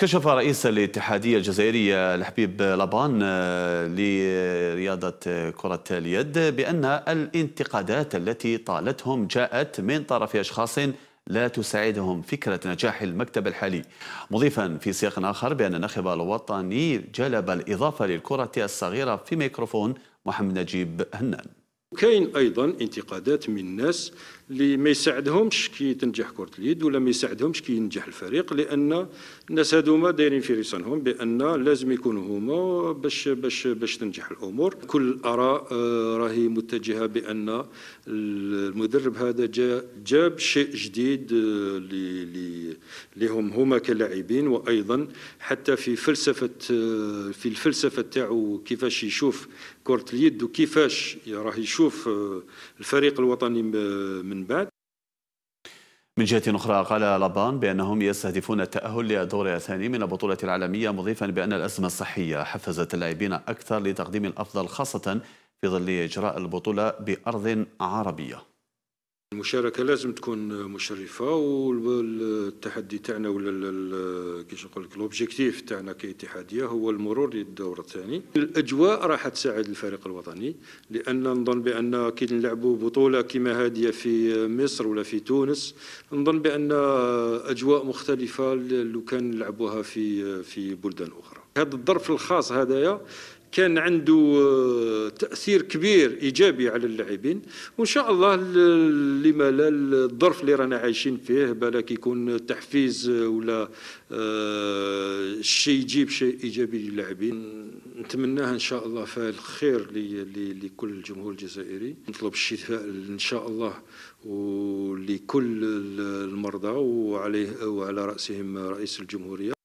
كشف رئيس الاتحادية الجزائرية الحبيب لبان آه، لرياضة كرة اليد بأن الانتقادات التي طالتهم جاءت من طرف أشخاص لا تساعدهم فكرة نجاح المكتب الحالي مضيفا في سياق آخر بأن الناخب الوطني جلب الإضافة للكرة الصغيرة في ميكروفون محمد نجيب هنان كاين ايضا انتقادات من ناس اللي ما يساعدهمش كي تنجح كره اليد ولا ما يساعدهمش كي ينجح الفريق لان الناس هذوما دايرين في رسالهم بان لازم يكونوا هما باش باش باش تنجح الامور كل الاراء آه، راهي متجهه بان المدرب هذا جاب شيء جديد آه، لهم هما كلاعبين وايضا حتى في فلسفه آه، في الفلسفه تاعو كيفاش يشوف كره اليد وكيفاش راه يشوف الفريق الوطني من من بعد من جهة أخرى قال لابان بأنهم يستهدفون التأهل للدور الثاني من البطولة العالمية مضيفا بأن الأزمة الصحية حفزت اللاعبين أكثر لتقديم الأفضل خاصة في ظل إجراء البطولة بأرض عربية المشاركة لازم تكون مشرفة والتحدي تاعنا ولا كيش نقول لك لوبجيكتيف تاعنا كاتحادية هو المرور للدور الثاني. الأجواء راح تساعد الفريق الوطني لأن نظن بأن كي نلعبوا بطولة كما هذه في مصر ولا في تونس نظن بأن أجواء مختلفة لو كان نلعبوها في في بلدان أخرى. هذا الظرف الخاص هذايا كان عنده آه، تاثير كبير ايجابي على اللاعبين وان شاء الله لما لا الظرف اللي رانا عايشين فيه بالك يكون تحفيز آه، ولا آه، شيء يجيب شيء ايجابي للاعبين نتمناها ان شاء الله فالخير لكل الجمهور الجزائري نطلب الشفاء ان شاء الله ولكل المرضى وعليه وعلى راسهم رئيس الجمهوريه